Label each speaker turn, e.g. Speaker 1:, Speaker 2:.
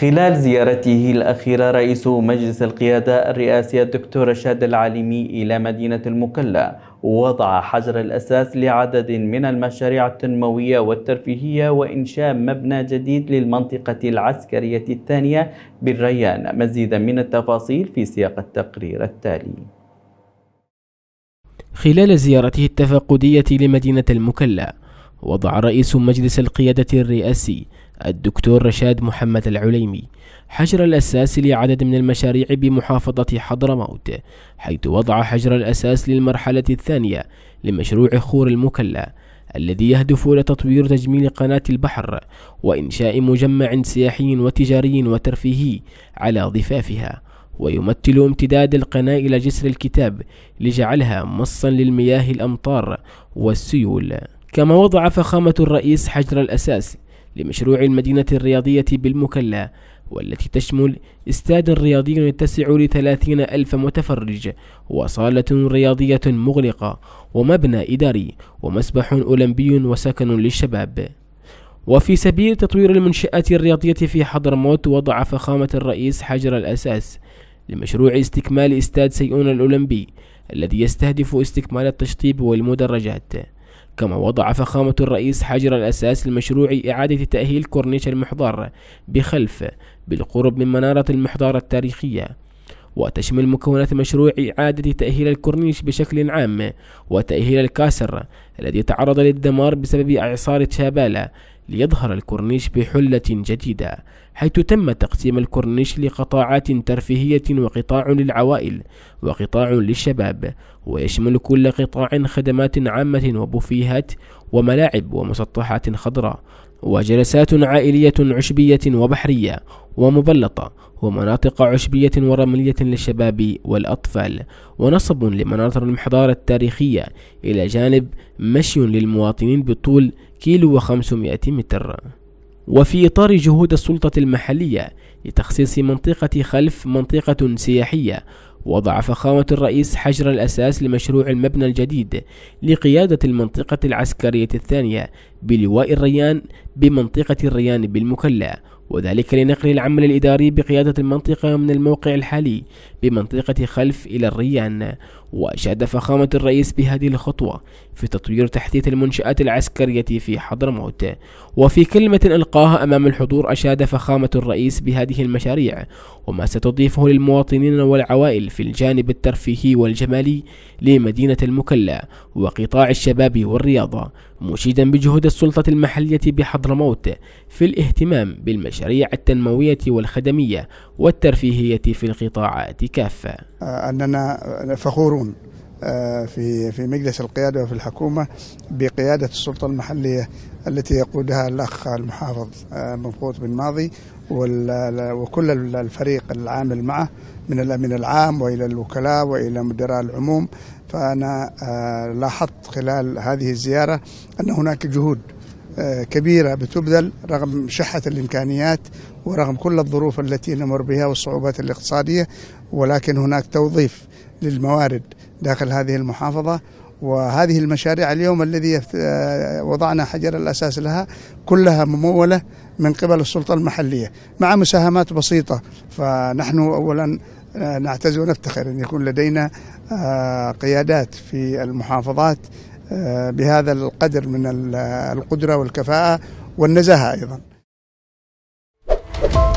Speaker 1: خلال زيارته الأخيرة رئيس مجلس القيادة الرئاسي الدكتور رشاد العالمي إلى مدينة المكلا وضع حجر الأساس لعدد من المشاريع التنموية والترفيهية وإنشاء مبنى جديد للمنطقة العسكرية الثانية بالريان مزيدا من التفاصيل في سياق التقرير
Speaker 2: التالي خلال زيارته التفقدية لمدينة المكلا وضع رئيس مجلس القيادة الرئاسي الدكتور رشاد محمد العليمي حجر الأساس لعدد من المشاريع بمحافظة حضرموت حيث وضع حجر الأساس للمرحلة الثانية لمشروع خور المكلا الذي يهدف إلى تطوير تجميل قناة البحر وإنشاء مجمع سياحي وتجاري وترفيهي على ضفافها ويمثل امتداد القناة إلى جسر الكتاب لجعلها مصا للمياه الأمطار والسيول كما وضع فخامة الرئيس حجر الأساس لمشروع المدينة الرياضية بالمكلا والتي تشمل استاد رياضي يتسع لثلاثين ألف متفرج وصالة رياضية مغلقة ومبنى إداري ومسبح أولمبي وسكن للشباب وفي سبيل تطوير المنشآت الرياضية في حضرموت وضع فخامة الرئيس حجر الأساس لمشروع استكمال استاد سيئون الأولمبي الذي يستهدف استكمال التشطيب والمدرجات كما وضع فخامة الرئيس حجر الأساس لمشروع إعادة تأهيل كورنيش المحضر بخلف بالقرب من منارة المحضار التاريخية وتشمل مكونات مشروع إعادة تأهيل الكورنيش بشكل عام وتأهيل الكاسر الذي تعرض للدمار بسبب إعصار تشابالا ليظهر الكورنيش بحلة جديدة حيث تم تقسيم الكورنيش لقطاعات ترفيهية وقطاع للعوائل وقطاع للشباب ويشمل كل قطاع خدمات عامة وبوفيهات وملاعب ومسطحات خضراء وجلسات عائلية عشبية وبحرية ومبلطة ومناطق عشبية ورملية للشباب والأطفال ونصب لمناظر المحضارة التاريخية إلى جانب مشي للمواطنين بطول كيلو وخمسمائة متر وفي إطار جهود السلطة المحلية لتخصيص منطقة خلف منطقة سياحية وضع فخامة الرئيس حجر الأساس لمشروع المبنى الجديد لقيادة المنطقة العسكرية الثانية بلواء الريان بمنطقة الريان بالمكلا وذلك لنقل العمل الإداري بقيادة المنطقة من الموقع الحالي بمنطقة خلف إلى الريان وأشاد فخامة الرئيس بهذه الخطوة في تطوير تحديث المنشآت العسكرية في حضرموت وفي كلمة ألقاها أمام الحضور أشاد فخامة الرئيس بهذه المشاريع وما ستضيفه للمواطنين والعوائل في الجانب الترفيهي والجمالي لمدينة المكلا وقطاع الشباب والرياضة مشيدا بجهود السلطة المحلية بحضرموت في الاهتمام بالمشاريع التنموية والخدمية والترفيهية في القطاعات كافة
Speaker 1: آه، أننا فخورون آه، في في مجلس القياده وفي الحكومه بقياده السلطه المحليه التي يقودها الاخ المحافظ آه، مبخوت بن ماضي وكل الفريق العامل معه من الامين العام والى الوكلاء والى مدراء العموم فانا لاحظت خلال هذه الزياره ان هناك جهود آه، كبيرة بتبذل رغم شحة الإمكانيات ورغم كل الظروف التي نمر بها والصعوبات الاقتصادية ولكن هناك توظيف للموارد داخل هذه المحافظة وهذه المشاريع اليوم الذي آه، وضعنا حجر الأساس لها كلها ممولة من قبل السلطة المحلية مع مساهمات بسيطة فنحن أولا آه، نعتز ونفتخر أن يكون لدينا قيادات في المحافظات آه، بهذا القدر من القدرة والكفاءة والنزاهة أيضا